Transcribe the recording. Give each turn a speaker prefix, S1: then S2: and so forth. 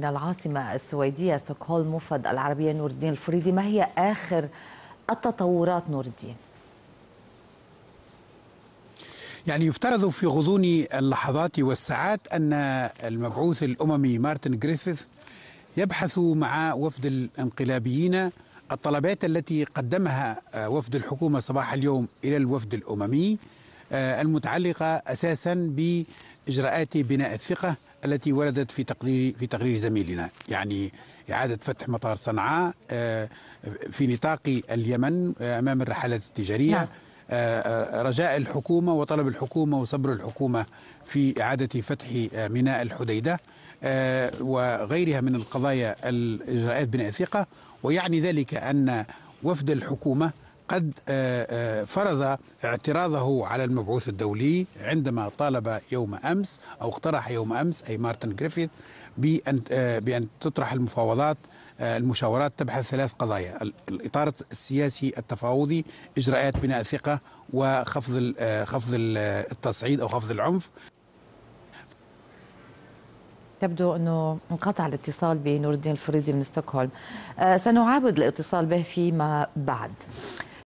S1: من العاصمة السويدية ستوكهولم مفد العربية نور الدين الفريدي ما هي آخر التطورات نور الدين؟
S2: يعني يفترض في غضون اللحظات والساعات أن المبعوث الأممي مارتن جريفيث يبحث مع وفد الانقلابيين الطلبات التي قدمها آه، وفد الحكومة صباح اليوم إلى الوفد الأممي آه، المتعلقة أساسا بإجراءات بناء الثقة التي وردت في تقرير في تقرير زميلنا يعني إعادة فتح مطار صنعاء آه، في نطاق اليمن آه، أمام الرحلات التجارية نعم. آه، رجاء الحكومة وطلب الحكومة وصبر الحكومة في إعادة فتح ميناء الحديدة وغيرها من القضايا الإجراءات بناء الثقة ويعني ذلك أن وفد الحكومة قد آه، آه، فرض اعتراضه على المبعوث الدولي عندما طالب يوم امس او اقترح يوم امس اي مارتن جريفيث بان آه، بان تطرح المفاوضات المشاورات تبحث ثلاث قضايا الاطار السياسي التفاوضي اجراءات بناء الثقه وخفض خفض التصعيد او خفض العنف
S1: تبدو انه انقطع الاتصال بنور الدين الفريدي من ستوكهولم سنعاود الاتصال به فيما بعد